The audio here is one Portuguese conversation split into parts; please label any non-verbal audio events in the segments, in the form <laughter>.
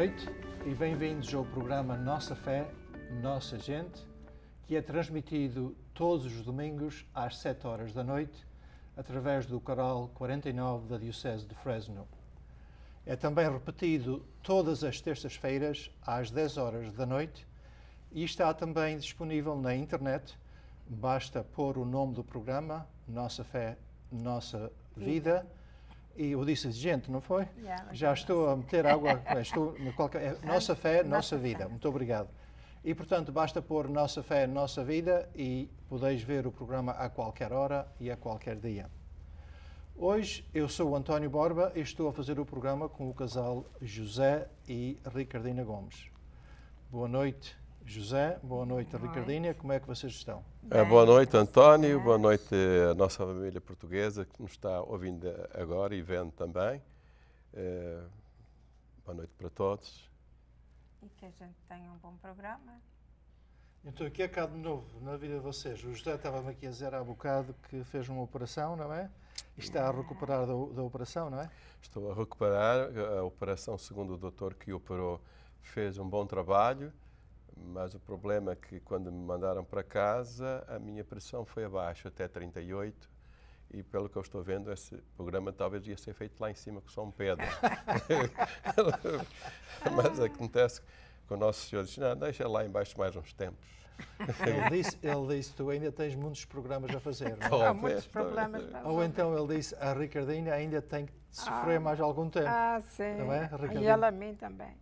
noite e bem-vindos ao programa Nossa Fé, Nossa Gente, que é transmitido todos os domingos às 7 horas da noite através do Coral 49 da Diocese de Fresno. É também repetido todas as terças-feiras às 10 horas da noite e está também disponível na internet. Basta pôr o nome do programa, Nossa Fé, Nossa Vida e eu disse, gente, não foi? Yeah, Já estou a meter água, <laughs> é, estou qualquer, é, nossa fé, nossa vida. Muito obrigado. E, portanto, basta pôr nossa fé, nossa vida e podeis ver o programa a qualquer hora e a qualquer dia. Hoje eu sou o António Borba e estou a fazer o programa com o casal José e Ricardina Gomes. Boa noite José, boa noite, boa Ricardinha, como é que vocês estão? Ah, Bem, boa noite, António, boa noite à nossa família portuguesa que nos está ouvindo agora e vendo também. Uh, boa noite para todos. E que a gente tenha um bom programa. Então, o que é cá de novo na vida de vocês? O José estava-me aqui a dizer há bocado que fez uma operação, não é? E está a uhum. recuperar da, da operação, não é? Estou a recuperar a operação, segundo o doutor que operou, fez um bom trabalho mas o problema é que quando me mandaram para casa, a minha pressão foi abaixo, até 38, e pelo que eu estou vendo, esse programa talvez ia ser feito lá em cima com São Pedro. <laughs> mas acontece que o Nosso Senhor disse, não, deixa lá embaixo mais uns tempos. ele, disse, ele disse, tu ainda tens muitos programas a fazer. Não? É? Há muitos problemas Ou então ele disse, a Ricardina ainda tem que sofrer ah, mais algum tempo. Ah, sim. Não é, Ricardina? E ela a mim também.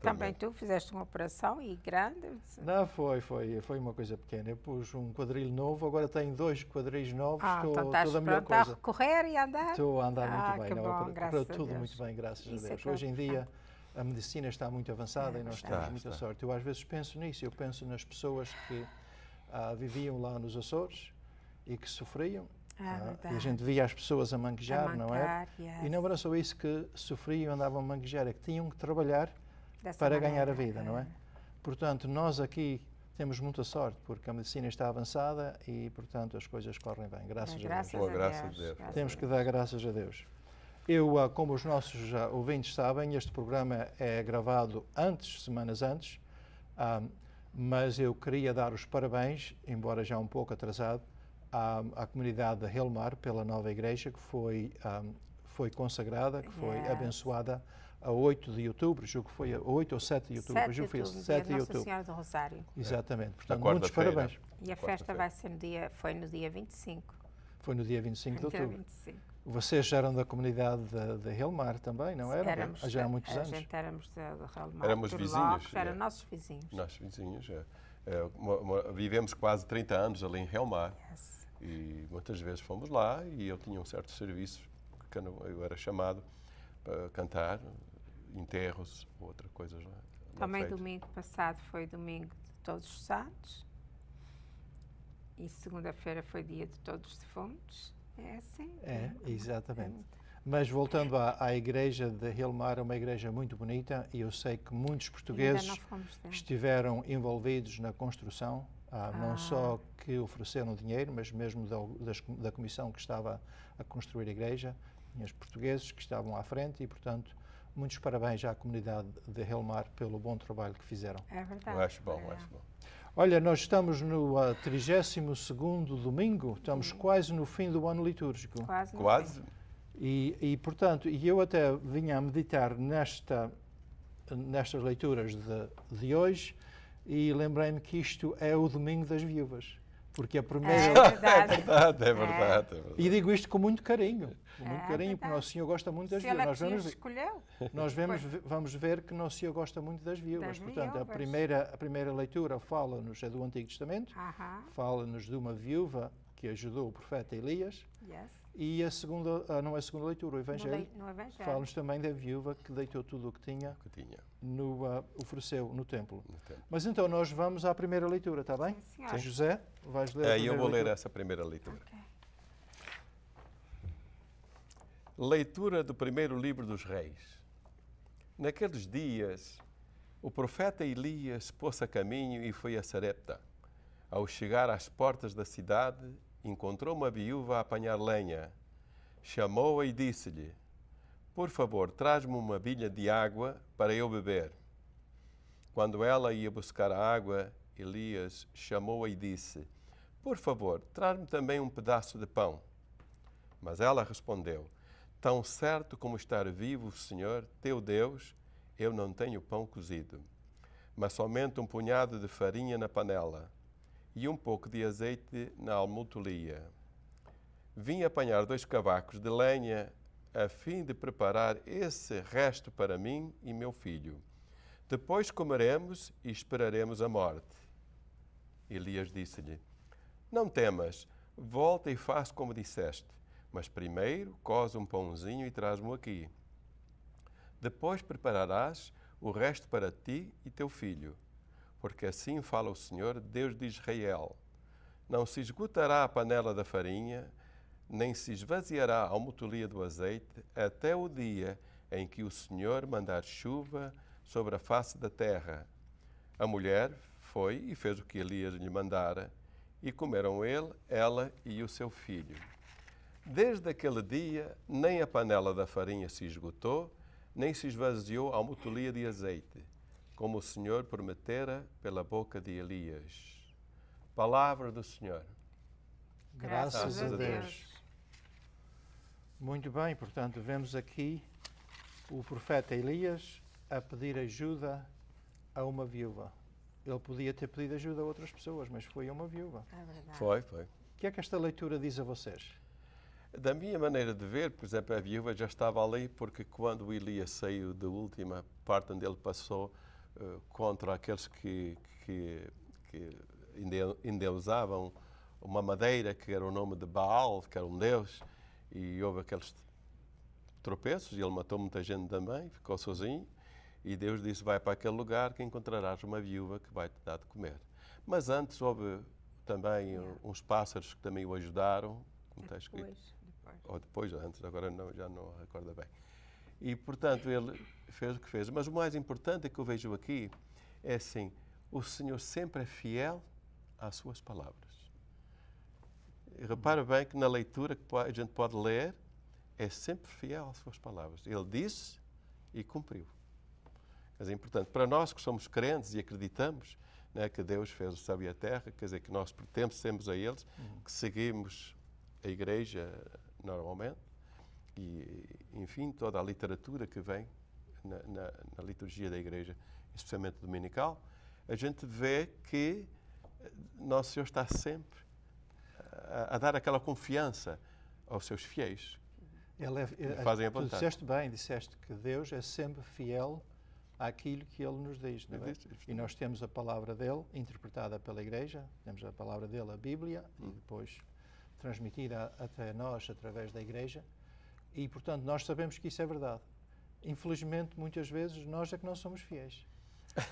Também tu fizeste uma operação e grande? Não, foi, foi, foi uma coisa pequena. Eu pus um quadril novo, agora tenho dois quadrilhos novos. Ah, estou então toda a melhor coisa. a correr e a andar? Estou a andar ah, muito bem. Que não, é para, tudo muito bem, graças Isso a é Deus. É Hoje em ah. dia a medicina está muito avançada é, e nós está, temos muita está. sorte. Eu às vezes penso nisso, eu penso nas pessoas que ah, viviam lá nos Açores e que sofriam ah, tá? e a gente via as pessoas a manguejar, a mancar, não é? Yes. E não era só isso que sofriam e andavam a manguejar, é que tinham que trabalhar Dessa para maneira. ganhar a vida, é. não é? Portanto, nós aqui temos muita sorte, porque a medicina está avançada e, portanto, as coisas correm bem, graças, graças a, Deus. A, Deus. Boa, graças a Deus. temos que dar graças a Deus. Eu, ah, como os nossos ah, ouvintes sabem, este programa é gravado antes, semanas antes, ah, mas eu queria dar os parabéns, embora já um pouco atrasado, à, à comunidade de Helmar pela nova igreja que foi, um, foi consagrada, que foi yes. abençoada a 8 de outubro, julgo que foi a 8 ou 7 de outubro, 7 julgo que foi 7 de outubro. Nossa Senhora do Rosário. Exatamente, portanto, muitos parabéns. E a festa vai ser no dia, foi no dia 25. Foi no dia 25 de outubro. 25. Vocês já eram da comunidade da Helmar também, não eram? Éramos, já há muitos a anos. A gente éramos da Helmar. Éramos vizinhos. É. Eram nossos vizinhos. Nossos vizinhos, é. é uma, uma, vivemos quase 30 anos ali em Helmar. Yes. E muitas vezes fomos lá e eu tinha um certo serviço, que eu era chamado para cantar, enterros, outra coisa lá. Também feito. domingo passado foi domingo de Todos os Santos. E segunda-feira foi dia de Todos os Defuntos. É assim? É, é. exatamente. É mas voltando à, à igreja de Hilmar, é uma igreja muito bonita e eu sei que muitos portugueses estiveram envolvidos na construção, ah, não ah. só que ofereceram dinheiro, mas mesmo da, das, da comissão que estava a construir a igreja, os portugueses que estavam à frente e, portanto, muitos parabéns à comunidade de Helmar pelo bom trabalho que fizeram. É verdade. Eu acho bom, é. acho bom. Olha, nós estamos no 32 ah, domingo, estamos quase no fim do ano litúrgico. Quase. Quase. E, e, portanto, e eu até vinha a meditar nesta, nestas leituras de, de hoje e lembrei-me que isto é o domingo das viúvas. Porque a é primeira. É, é, <laughs> é verdade. é verdade, é E digo isto com muito carinho. Com muito é carinho, verdade. porque Nosso Senhor gosta muito das Se viúvas. Nós vamos, escolheu. Nós vemos, vamos ver que Nosso Senhor gosta muito das viúvas. Das Portanto, viúvas. A, primeira, a primeira leitura fala-nos, é do Antigo Testamento, uh -huh. fala-nos de uma viúva que ajudou o profeta Elias. Yes. E a segunda, ah, não é a segunda leitura, o Evangelho, no, no é Evangelho. fala-nos também da viúva que deitou tudo o que tinha, que tinha. No, ah, ofereceu no templo. no templo. Mas então nós vamos à primeira leitura, está bem? Sim, José, vais ler é, a primeira Eu vou leitura. ler essa primeira leitura. Okay. Leitura do primeiro livro dos reis. Naqueles dias, o profeta Elias pôs a caminho e foi a Sarepta. Ao chegar às portas da cidade, encontrou uma viúva a apanhar lenha. Chamou-a e disse-lhe: Por favor, traz-me uma bilha de água para eu beber. Quando ela ia buscar a água, Elias chamou-a e disse: Por favor, traz-me também um pedaço de pão. Mas ela respondeu: Tão certo como estar vivo, Senhor, teu Deus, eu não tenho pão cozido, mas somente um punhado de farinha na panela e um pouco de azeite na almutolia. Vim apanhar dois cavacos de lenha a fim de preparar esse resto para mim e meu filho. Depois comeremos e esperaremos a morte. Elias disse-lhe: Não temas, volta e faz como disseste, mas primeiro coze um pãozinho e traz-mo aqui. Depois prepararás o resto para ti e teu filho porque assim fala o Senhor, Deus de Israel: Não se esgotará a panela da farinha, nem se esvaziará a almotolia do azeite, até o dia em que o Senhor mandar chuva sobre a face da terra. A mulher foi e fez o que Elias lhe mandara, e comeram ele, ela e o seu filho. Desde aquele dia, nem a panela da farinha se esgotou, nem se esvaziou a almotolia de azeite como o Senhor prometera pela boca de Elias. Palavra do Senhor. Graças, Graças a, Deus. a Deus. Muito bem, portanto, vemos aqui o profeta Elias a pedir ajuda a uma viúva. Ele podia ter pedido ajuda a outras pessoas, mas foi a uma viúva. É foi, foi. O que é que esta leitura diz a vocês? Da minha maneira de ver, por exemplo, a viúva já estava ali porque quando Elias saiu da última parte onde ele passou, eh, contra aqueles que, que, que endeusavam uma madeira que era o nome de Baal, que era um deus, e houve aqueles tropeços, e ele matou muita gente também, ficou sozinho, e Deus disse, vai para aquele lugar que encontrarás uma viúva que vai te dar de comer. Mas antes houve também uns pássaros que também o ajudaram, como está escrito. Depois, depois. Ou depois, antes, agora não, já não recorda bem. E, portanto, ele fez o que fez. Mas o mais importante que eu vejo aqui é assim: o Senhor sempre é fiel às suas palavras. repara bem que na leitura que a gente pode ler, é sempre fiel às suas palavras. Ele disse e cumpriu. Mas é importante para nós que somos crentes e acreditamos né, que Deus fez o céu e a terra, quer dizer, que nós pertencemos a eles, uhum. que seguimos a igreja normalmente e, enfim, toda a literatura que vem na, na, na liturgia da igreja, especialmente dominical, a gente vê que eh, Nosso Senhor está sempre a, a dar aquela confiança aos seus fiéis. Ele é, que eh, fazem a vontade. Tu disseste bem, disseste que Deus é sempre fiel àquilo que Ele nos diz, não é? E nós temos a palavra dele interpretada pela Igreja, temos a palavra dele, a Bíblia, hum. e depois transmitida até nós através da Igreja. E, portanto, nós sabemos que isso é verdade infelizmente, muitas vezes, nós é que não somos fiéis.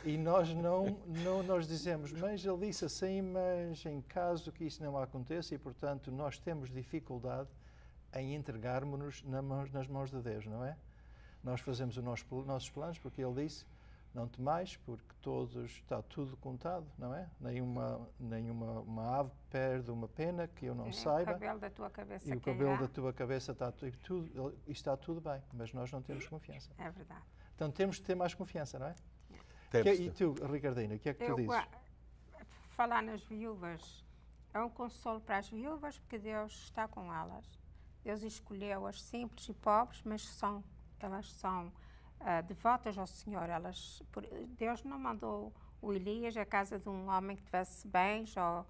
E nós não, não nós dizemos, mas ele disse assim, mas em caso que isso não aconteça, e portanto nós temos dificuldade em entregarmos-nos nas mãos de Deus, não é? Nós fazemos os nossos planos porque ele disse, não temais, porque todos está tudo contado, não é? Nenhuma, nenhuma uma ave perde uma pena que eu não e saiba. E o cabelo da tua cabeça está tudo, está tudo bem, mas nós não temos confiança. É verdade. Então temos de ter mais confiança, não é? Que, é, e tu, Ricardina, o que é que tu eu, dizes? Falar nas viúvas é um consolo para as viúvas, porque Deus está com elas. Deus escolheu as simples e pobres, mas são elas são uh, ah, devotas ao Senhor. Elas, por, Deus não mandou o Elias à casa de um homem que tivesse bens ou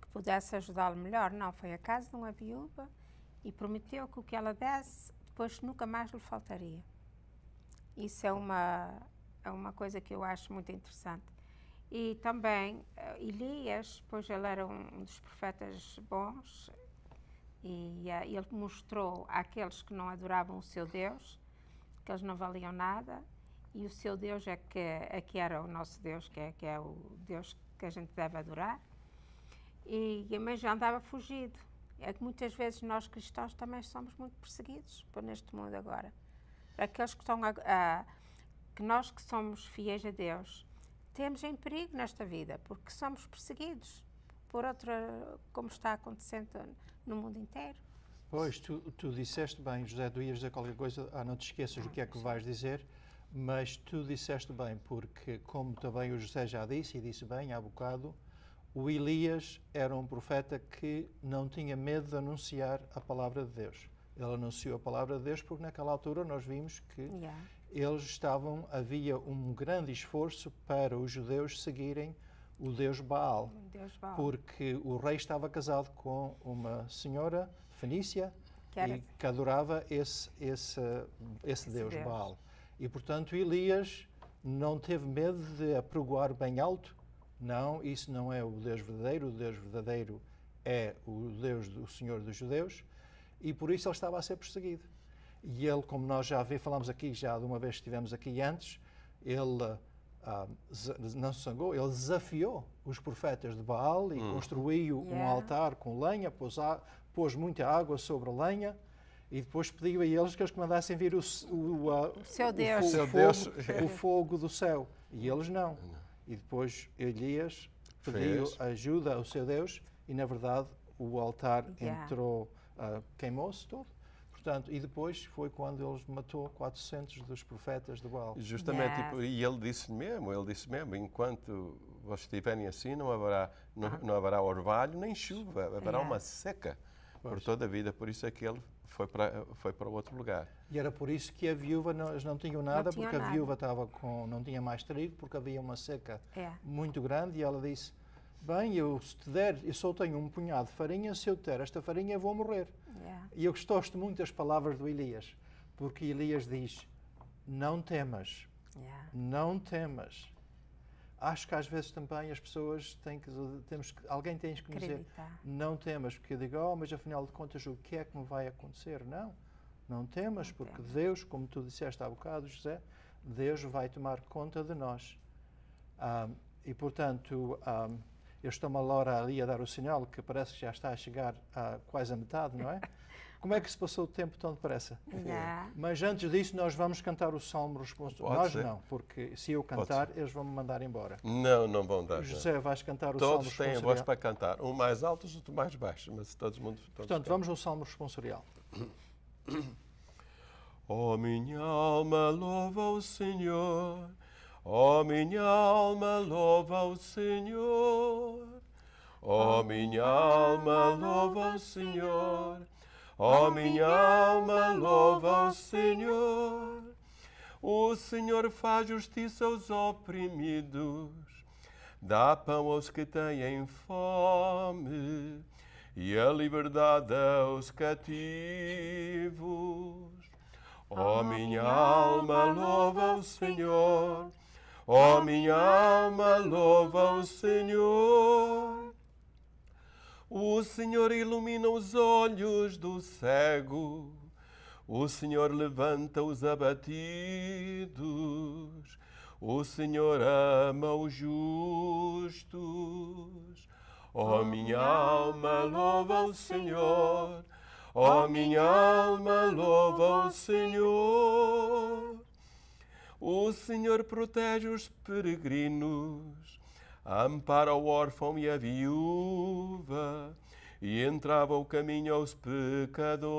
que pudesse ajudá-lo melhor. Não, foi à casa de uma viúva e prometeu que o que ela desse depois nunca mais lhe faltaria. Isso é uma, é uma coisa que eu acho muito interessante. E também uh, Elias, pois ele era um, um dos profetas bons e uh, ele mostrou àqueles que não adoravam o seu Deus que eles não valiam nada e o seu Deus é que, é que era o nosso Deus, que é, que é o Deus que a gente deve adorar. E a mãe já andava fugido. É que muitas vezes nós cristãos também somos muito perseguidos por neste mundo agora. Para aqueles que estão a, a, que nós que somos fiéis a Deus, temos em perigo nesta vida, porque somos perseguidos por outra, como está acontecendo no mundo inteiro. Pois, tu, tu disseste bem, José, tu ias dizer qualquer coisa, ah, não te esqueças o que é que vais dizer, mas tu disseste bem, porque, como também o José já disse, e disse bem há bocado, o Elias era um profeta que não tinha medo de anunciar a palavra de Deus. Ele anunciou a palavra de Deus porque naquela altura nós vimos que yeah. eles estavam, havia um grande esforço para os judeus seguirem o Deus Baal, Deus Baal, porque o rei estava casado com uma senhora fenícia que e que adorava esse, esse, esse, esse deus, deus Baal. E, portanto, Elias não teve medo de apregoar bem alto. Não, isso não é o Deus verdadeiro. O Deus verdadeiro é o Deus do Senhor dos Judeus. E por isso ele estava a ser perseguido. E ele, como nós já vimos falamos aqui, já de uma vez estivemos aqui antes, ele ah, não se zangou, ele desafiou os profetas de Baal e hum. construiu yeah. um altar com lenha, pôs, pôs muita água sobre a lenha e depois pediu a eles que eles mandassem vir o, o, a, o seu Deus, o, fogo, Deus. o fogo do céu. E eles não. E depois Elias pediu Fez. ajuda ao seu Deus e, na verdade, o altar yeah. entrou, uh, queimou-se todo. Portanto, e depois foi quando ele matou 400 dos profetas de Baal. Justamente, yeah. tipo, e ele disse mesmo, ele disse mesmo, enquanto vocês estiverem assim, não haverá, não, ah. não haverá orvalho nem chuva, haverá yeah. uma seca. Pois. Por toda a vida, por isso é que ele foi para foi para outro lugar. E era por isso que a viúva não, eles não tinham nada, não tinha porque nada. a viúva estava com não tinha mais trigo, porque havia uma seca é. muito grande e ela disse: "Bem, eu se te der, eu só tenho um punhado de farinha, se eu te der esta farinha vou morrer". É. E eu gosto muito das palavras do Elias, porque Elias diz: "Não temas". É. Não temas acho que às vezes também as pessoas têm que, temos que alguém tem que conhecer dizer, não temas, porque eu digo, oh, mas afinal de contas o que é que me vai acontecer? Não, não temas, não porque Deus, como tu disseste há bocado, José, Deus vai tomar conta de nós. Um, e portanto, um, eu estou uma hora ali a dar o sinal que parece que já está a chegar a ah, quase a metade, não é? <laughs> Como é que se passou o tempo tão depressa? Yeah. Mas antes disso, nós vamos cantar o salmo responsável. Nós ser? não, porque se eu cantar, eles vão me mandar embora. Não, não vão dar. José, não. vais cantar o todos salmo responsorial. Todos têm voz para cantar. Um mais alto, outro mais baixo, mas todos mundo. Todos Portanto, cantam. vamos ao salmo responsorial. oh, <coughs> minha alma, louva o Senhor. Oh, minha alma, louva o Senhor. Oh, minha alma, louva o Senhor. Ó oh, minha alma, louva ao Senhor. O Senhor faz justiça aos oprimidos, dá pão aos que têm fome e a liberdade aos cativos. Ó oh, minha alma, louva o Senhor. Ó oh, minha alma, louva o Senhor. O Senhor ilumina os olhos do cego, o Senhor levanta os abatidos, o Senhor ama os justos. Ó oh, minha alma, louva o Senhor, ó oh, minha alma, louva o Senhor. O Senhor protege os peregrinos ampara o órfão e a viúva, e entrava o caminho aos pecadores.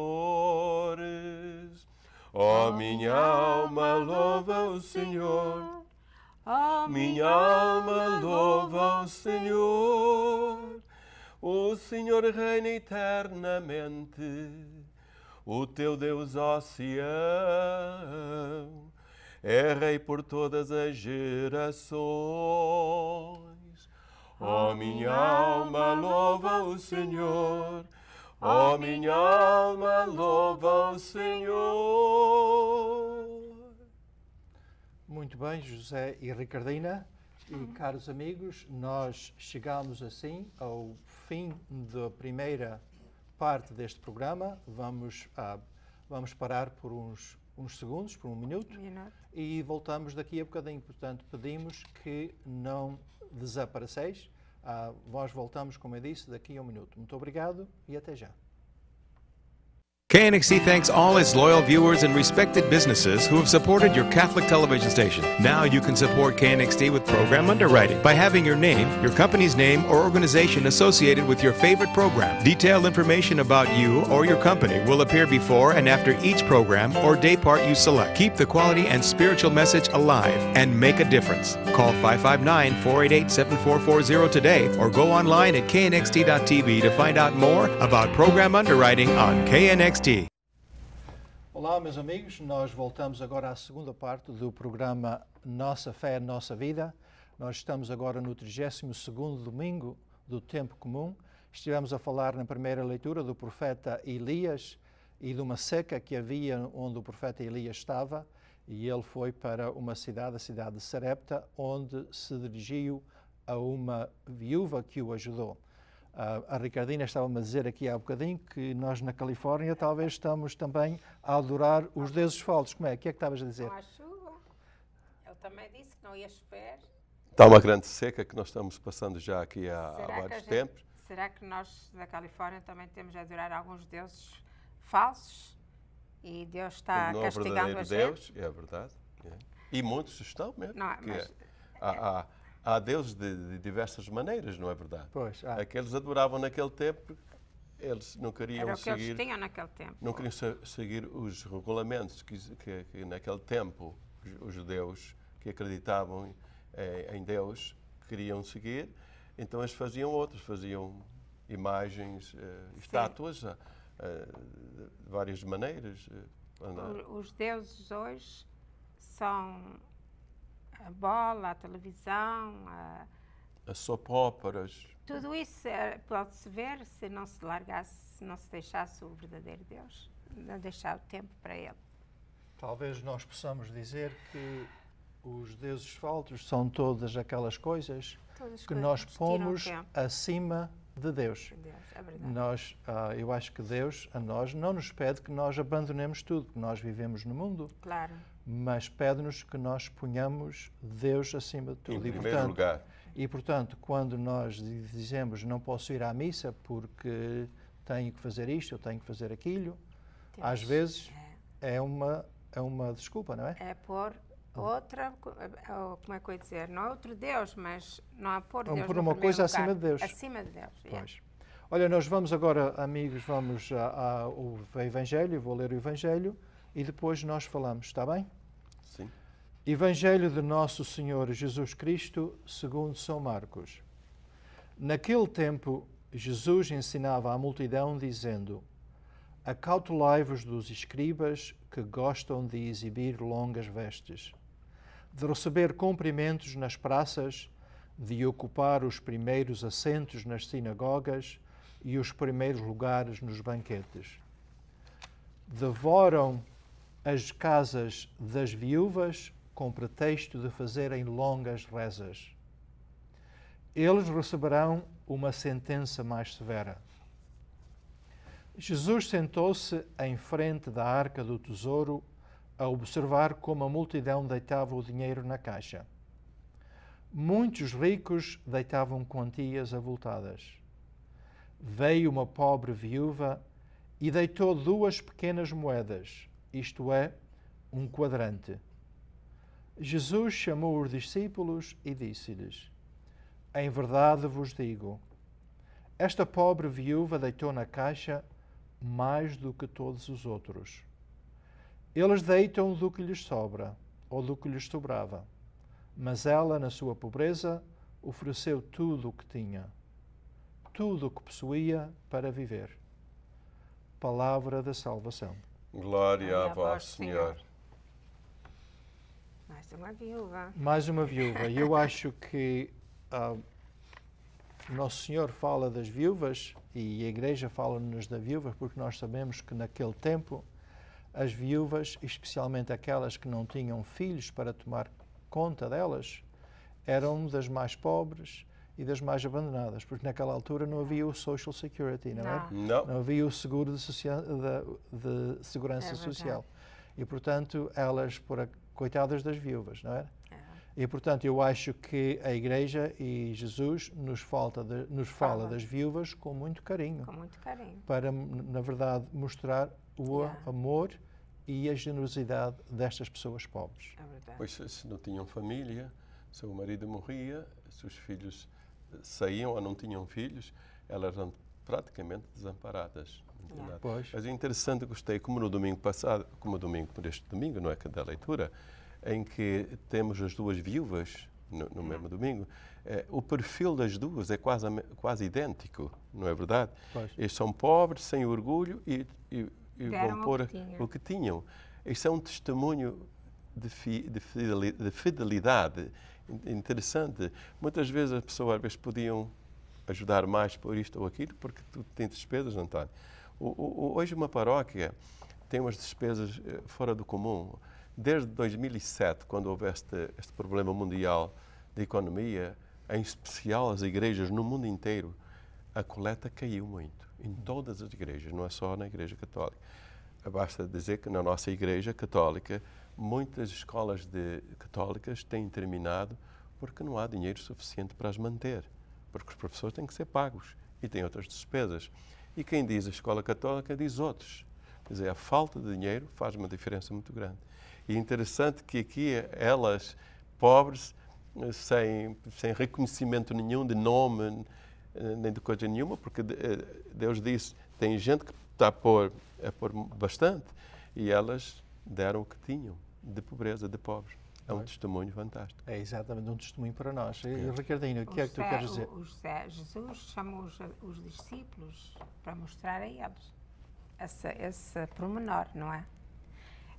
Ó oh, minha alma, louva o Senhor. Ó oh, minha alma, louva o Senhor. O Senhor reina eternamente. O teu Deus, ó é rei por todas as gerações. Ó oh, minha alma, louva o Senhor. Ó oh, minha alma, louva o Senhor. Muito bem, José e Ricardina. E caros amigos, nós chegamos assim ao fim da primeira parte deste programa. Vamos, ah, vamos parar por uns, uns segundos, por um minuto, um minuto, e voltamos daqui a bocadinho. Portanto, pedimos que não desapareceis. Ah, nós voltamos, como eu disse, daqui a um minuto. Muito obrigado e até já. KNXT thanks all its loyal viewers and respected businesses who have supported your Catholic television station. Now you can support KNXT with program underwriting by having your name, your company's name, or organization associated with your favorite program. Detailed information about you or your company will appear before and after each program or day part you select. Keep the quality and spiritual message alive and make a difference. Call 559 488 7440 today or go online at knxt.tv to find out more about program underwriting on KNXT. Olá, meus amigos, nós voltamos agora à segunda parte do programa Nossa Fé, Nossa Vida. Nós estamos agora no 32 domingo do tempo comum. Estivemos a falar na primeira leitura do profeta Elias e de uma seca que havia onde o profeta Elias estava, e ele foi para uma cidade, a cidade de Sarepta, onde se dirigiu a uma viúva que o ajudou. A, a Ricardina estava-me a dizer aqui há um bocadinho que nós na Califórnia talvez estamos também a adorar os deuses falsos. Como é? O que é que estavas a dizer? Não há chuva. Ele também disse que não ia chover. Está uma grande seca que nós estamos passando já aqui há, há vários gente, tempos. Será que nós da Califórnia também temos a adorar alguns deuses falsos? E Deus está não castigando é a gente? Deus, é verdade. É. E muitos estão mesmo. Não, é, mas, há há deuses de, de, diversas maneiras, não é verdade? Pois, há. Aqueles adoravam naquele tempo, eles não queriam Era o que seguir. Eles tinham naquele tempo. Não queriam seguir os regulamentos que, que, que naquele tempo os, judeus que acreditavam em, eh, em, Deus queriam seguir. Então eles faziam outros, faziam imagens, eh, estátuas eh, de várias maneiras. os deuses hoje são a bola, a televisão, a... As soap óperas. Tudo isso eh, pode-se ver se não se largasse, se não se deixasse o verdadeiro Deus, não deixar o tempo para Ele. Talvez nós possamos dizer que os deuses faltos são todas aquelas coisas todas que coisas nós pomos acima de Deus. Deus é nós, ah, eu acho que Deus a nós não nos pede que nós abandonemos tudo, porque nós vivemos no mundo. Claro mas pede-nos que nós ponhamos Deus acima de tudo. Em primeiro e, portanto, lugar. E, portanto, quando nós dizemos não posso ir à missa porque tenho que fazer isto, eu tenho que fazer aquilo, às vezes é. é. uma, é uma desculpa, não é? É por outra, como é que eu ia dizer, não é outro Deus, mas não há por Deus. Por uma coisa lugar. acima de Deus. Acima de Deus, é. pois. Olha, nós vamos agora, amigos, vamos ao Evangelho, vou ler o Evangelho e depois nós falamos, está bem? Sim. Evangelho de Nosso Senhor Jesus Cristo, segundo São Marcos. Naquele tempo, Jesus ensinava à multidão, dizendo: Acautelai-vos dos escribas que gostam de exibir longas vestes, de receber cumprimentos nas praças, de ocupar os primeiros assentos nas sinagogas e os primeiros lugares nos banquetes. Devoram as casas das viúvas com pretexto de fazerem longas rezas. Eles receberão uma sentença mais severa. Jesus sentou-se em frente da arca do tesouro a observar como a multidão deitava o dinheiro na caixa. Muitos ricos deitavam quantias avultadas. Veio uma pobre viúva e deitou duas pequenas moedas isto é, um quadrante. Jesus chamou os discípulos e disse-lhes: Em verdade vos digo, esta pobre viúva deitou na caixa mais do que todos os outros. Eles deitam do que lhes sobra, ou do que lhes sobrava, mas ela, na sua pobreza, ofereceu tudo o que tinha, tudo o que possuía para viver. Palavra da salvação. Glória, a vós, Senhor. Senhor. Mais uma viúva. Mais uma viúva. E eu acho que uh, Nosso Senhor fala das viúvas e a Igreja fala-nos da viúva porque nós sabemos que naquele tempo as viúvas, especialmente aquelas que não tinham filhos para tomar conta delas, eram das mais pobres e das mais abandonadas, porque naquela altura não havia o Social Security, não, é? não. é? Não. não havia o seguro de, de, de segurança é social. E, portanto, elas, por a, coitadas das viúvas, não era? É? é? E, portanto, eu acho que a Igreja e Jesus nos, falta de, nos fala. das viúvas com muito carinho. Com muito carinho. Para, na verdade, mostrar o amor e a generosidade destas pessoas pobres. É verdade. Pois se não tinham família, seu marido morria, seus filhos saíam ou não tinham filhos, elas eram praticamente desamparadas. Pois. Mas é interessante, gostei, como no domingo passado, como domingo por este domingo, não é que é da leitura, em que temos as duas viúvas no, no uhum. mesmo domingo, eh, o perfil das duas é quase, quase idêntico, não é verdade? Pois. Eles são pobres, sem orgulho e, e, e vão pôr o que, o que tinham. Isso é um testemunho de, fi, de, fidelidade, interessante. Muitas vezes as pessoas às vezes podiam ajudar mais por isto ou aquilo, porque tu tens despesas, António. O, o, hoje uma paróquia tem umas despesas eh, fora do comum. Desde 2007, quando houve este, este problema mundial de economia, em especial as igrejas no mundo inteiro, a coleta caiu muito, em todas as igrejas, não é só na Igreja Católica. Basta dizer que na nossa Igreja Católica muitas escolas de, católicas têm terminado porque não há dinheiro suficiente para as manter, porque os professores têm que ser pagos e têm outras despesas. E quem diz a escola católica diz outros. Quer dizer, a falta de dinheiro faz uma diferença muito grande. E é interessante que aqui elas, pobres, sem, sem reconhecimento nenhum de nome, nem de coisa nenhuma, porque eh, Deus disse, tem gente que está a pôr, a pôr bastante, e elas deram o que tinham de pobreza, de pobres. É um testemunho fantástico. É exatamente um testemunho para nós. É. Ricardinho, o que é que tu queres dizer? O, José, Jesus chamou os, os, discípulos para mostrar a eles esse, esse promenor, não é?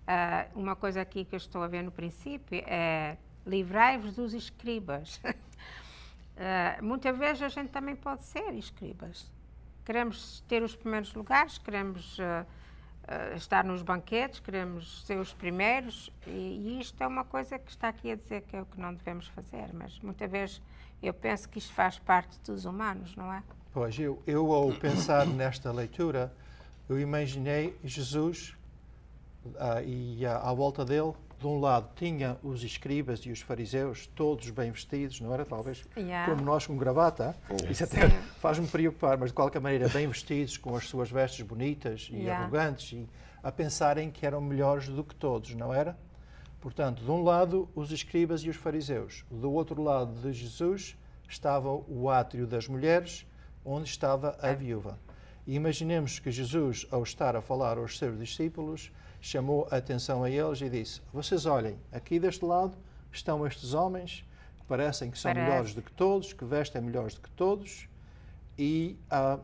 Uh, uma coisa aqui que eu estou a ver no princípio é livrai-vos dos escribas. uh, <laughs> muitas vezes a gente também pode ser escribas. Queremos ter os primeiros lugares, queremos. Uh, uh, estar nos banquetes, queremos ser os primeiros, e, e, isto é uma coisa que está aqui a dizer que é o que não devemos fazer, mas muitas vezes eu penso que isto faz parte dos humanos, não é? Pois, eu, eu ao pensar nesta leitura, eu imaginei Jesus uh, e uh, à volta dele de um lado tinha os escribas e os fariseus, todos bem vestidos, não era? Talvez yeah. como nós, com gravata. Oh. Isso até faz-me preocupar, mas de qualquer maneira, bem vestidos, com as suas vestes bonitas e yeah. arrogantes, e a pensarem que eram melhores do que todos, não era? Portanto, de um lado, os escribas e os fariseus, do outro lado de Jesus estava o átrio das mulheres, onde estava a viúva. E imaginemos que Jesus, ao estar a falar aos seus discípulos, chamou a atenção a eles e disse: Vocês olhem, aqui deste lado estão estes homens que parecem que são Parece. melhores do que todos, que vestem melhores do que todos e ah,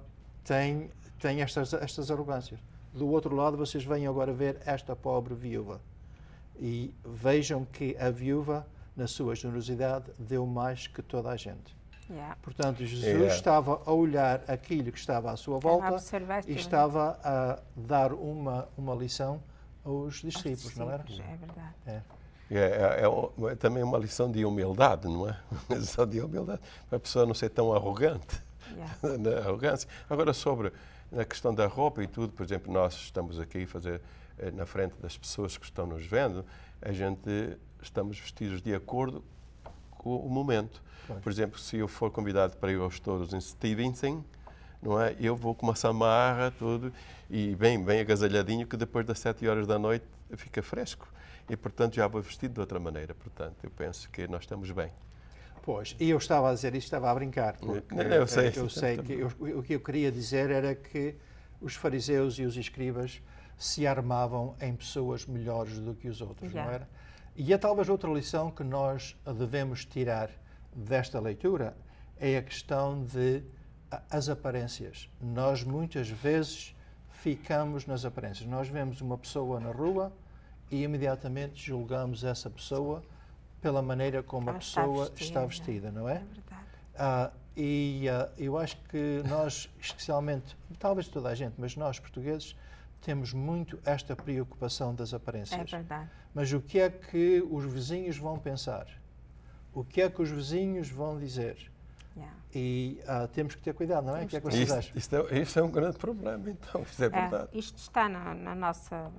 têm, têm estas, estas arrogâncias. Do outro lado, vocês vêm agora ver esta pobre viúva e vejam que a viúva, na sua generosidade, deu mais que toda a gente. Yeah. Portanto, Jesus yeah. estava a olhar aquilo que estava à sua volta e estava a dar uma, uma lição os discípulos, não era? É, é verdade. É. É, é, é, é, também uma lição de humildade, não é? <laughs> Uma lição de humildade, para a pessoa não ser tão arrogante. Yeah. <laughs> na arrogância. Agora, sobre a questão da roupa e tudo, por exemplo, nós estamos aqui a fazer eh, na frente das pessoas que estão nos vendo, a gente estamos vestidos de acordo com o momento. Por exemplo, se eu for convidado para ir aos touros em Stevenson, não é? Eu vou com uma samarra, tudo, e bem, bem agasalhadinho, que depois das sete horas da noite fica fresco. E, portanto, já vou vestido de outra maneira. Portanto, eu penso que nós estamos bem. Pois, e eu estava a dizer isto, estava a brincar, porque não, eu eh, sei, eu sei que eu, o que eu queria dizer era que os fariseus e os escribas se armavam em pessoas melhores do que os outros, não era? E é talvez outra lição que nós devemos tirar desta leitura, é a questão de as aparências. Nós muitas vezes ficamos nas aparências. Nós vemos uma pessoa na rua e imediatamente julgamos essa pessoa pela maneira como Ela a pessoa está vestida, está vestida não é? É verdade. Ah, e ah, eu acho que nós, especialmente, talvez toda a gente, mas nós portugueses, temos muito esta preocupação das aparências. É verdade. Mas o que é que os vizinhos vão pensar? O que é que os vizinhos vão dizer? Yeah. E uh, temos que ter cuidado, não é? Que é que isto, isto, é, isto é um grande problema, então, isto é, é verdade. É, isto está na, na, nossa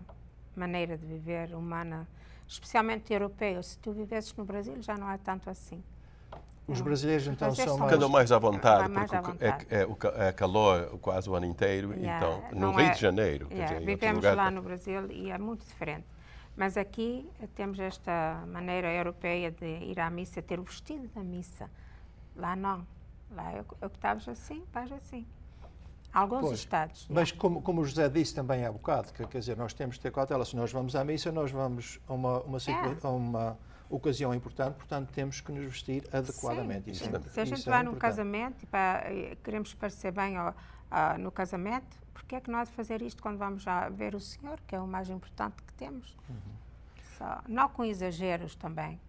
maneira de viver humana, especialmente europeia. Se tu vivesses no Brasil, já não é tanto assim. Os não. É. brasileiros, então, Os brasileiros é são mais... Cada mais à vontade, mais porque à vontade. É, é, é, calor quase o ano inteiro, yeah, então, no Rio de Janeiro. Yeah, dizer, vivemos lugar, lá no Brasil e é muito diferente. Mas aqui temos esta maneira europeia de ir à missa, ter o vestido da missa Lá não. Lá eu, eu estava assim, faz assim. Alguns pois, estados. Mas como, como o José disse também há bocado, que, quer dizer, nós temos de ter cautela. Se nós vamos à missa, nós vamos a uma, uma, é. uma ocasião importante, portanto temos que nos vestir adequadamente. Sim, isso, sim. É Se a gente é vai é num casamento e para, queremos parecer bem no casamento, porque é que nós fazer isto quando vamos já ver o Senhor, que é o mais importante que temos? Uhum. Só, não com exageros também.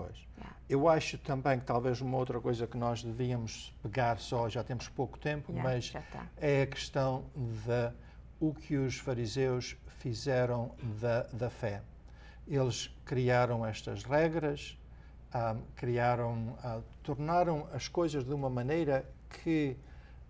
Pois. Yeah. Eu acho também que talvez uma outra coisa que nós devíamos pegar só, já temos pouco tempo, yeah, mas tá. é a questão de o que os fariseus fizeram da, da fé. Eles criaram estas regras, ah, criaram, ah, tornaram as coisas de uma maneira que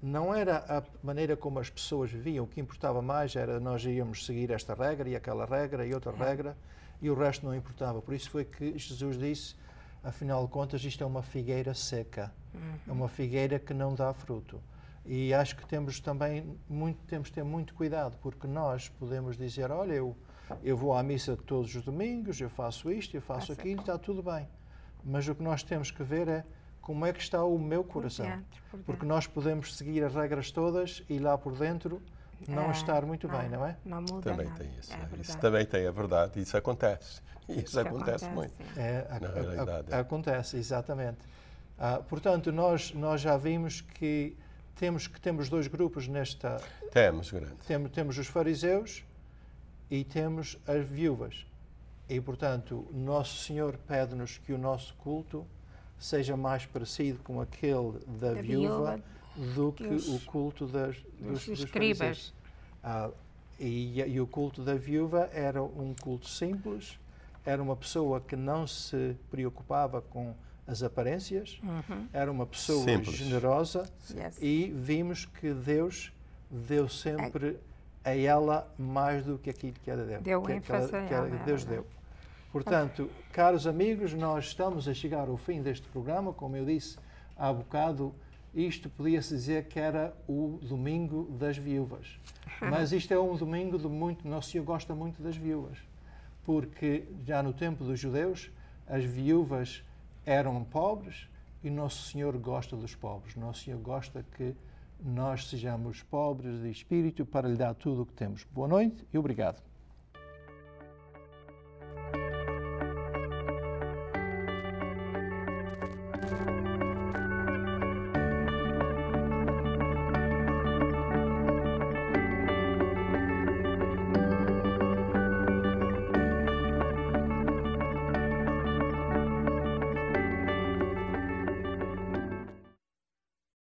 não era a maneira como as pessoas viviam, o que importava mais era nós íamos seguir esta regra e aquela regra e outra regra e o resto não importava. Por isso foi que Jesus disse, afinal de contas, isto é uma figueira seca, uhum. é uma figueira que não dá fruto. E acho que temos também muito, temos de ter muito cuidado, porque nós podemos dizer, olha, eu, eu vou à missa todos os domingos, eu faço isto, eu faço tá aquilo, está tudo bem. Mas o que nós temos que ver é como é que está o meu coração. Por dentro, por dentro. Porque nós podemos seguir as regras todas e lá por dentro não é, estar muito não, bem, não é? Não muda também nada. tem isso. É né? isso também tem a é verdade. Isso acontece. Isso, isso acontece, acontece, muito. É, a, a, a, acontece, exatamente. Ah, portanto, nós, nós já vimos que temos, que temos dois grupos nesta. Temos, grande. Temos, temos os fariseus e temos as viúvas. E, portanto, Nosso Senhor pede-nos que o nosso culto seja mais parecido com aquele da, da viúva, viúva do que o culto das, dos, dos escribas. Ah, e, e, o culto da viúva era um culto simples, era uma pessoa que não se preocupava com as aparências, uhum. era uma pessoa simples. generosa yes. e vimos que Deus deu sempre a ela mais do que aquilo que ela deu. Deu que, que, ela, que ela, Deus é deu. Portanto, caros amigos, nós estamos a chegar ao fim deste programa. Como eu disse há bocado, isto podia-se dizer que era o domingo das viúvas. Mas isto é um domingo de muito. Nosso Senhor gosta muito das viúvas. Porque já no tempo dos judeus, as viúvas eram pobres e Nosso Senhor gosta dos pobres. Nosso Senhor gosta que nós sejamos pobres de espírito para lhe dar tudo o que temos. Boa noite e obrigado.